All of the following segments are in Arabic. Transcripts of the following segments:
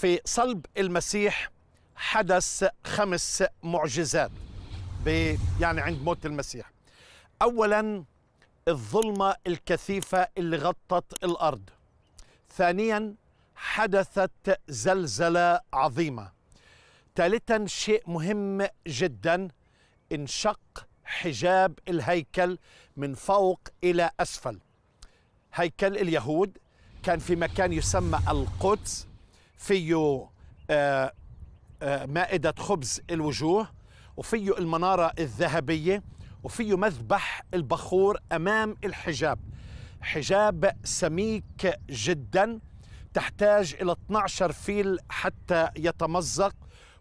في صلب المسيح حدث خمس معجزات يعني عند موت المسيح اولا الظلمه الكثيفه اللي غطت الارض ثانيا حدثت زلزله عظيمه ثالثا شيء مهم جدا انشق حجاب الهيكل من فوق الى اسفل هيكل اليهود كان في مكان يسمى القدس فيه آه، آه، مائدة خبز الوجوه وفيه المنارة الذهبية وفيه مذبح البخور أمام الحجاب حجاب سميك جدا تحتاج إلى 12 فيل حتى يتمزق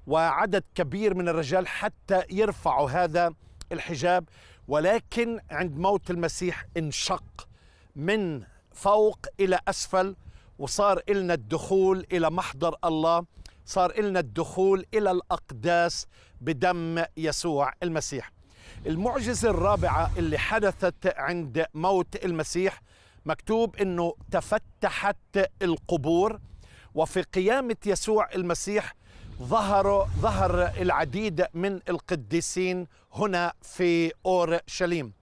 وعدد كبير من الرجال حتى يرفعوا هذا الحجاب ولكن عند موت المسيح انشق من فوق إلى أسفل وصار إلنا الدخول إلى محضر الله صار إلنا الدخول إلى الأقداس بدم يسوع المسيح المعجزة الرابعة اللي حدثت عند موت المسيح مكتوب أنه تفتحت القبور وفي قيامة يسوع المسيح ظهر ظهر العديد من القديسين هنا في أورشليم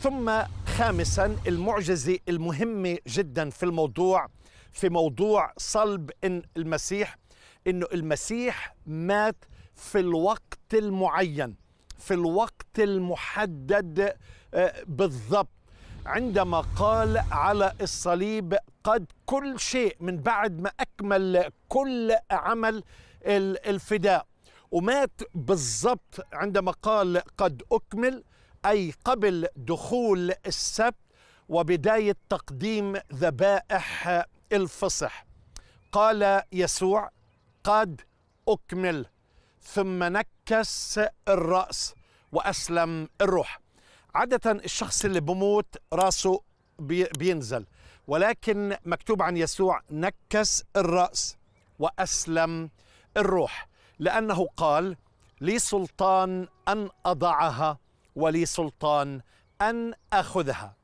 ثم خامسا المعجزة المهمة جدا في الموضوع في موضوع صلب إن المسيح انه المسيح مات في الوقت المعين في الوقت المحدد آه، بالضبط عندما قال على الصليب قد كل شيء من بعد ما اكمل كل عمل الفداء ومات بالضبط عندما قال قد اكمل اي قبل دخول السبت وبدايه تقديم ذبائح الفصح قال يسوع قد اكمل ثم نكس الراس واسلم الروح عاده الشخص اللي بموت راسه بينزل ولكن مكتوب عن يسوع نكس الراس واسلم الروح لانه قال لي سلطان ان اضعها ولي سلطان ان اخذها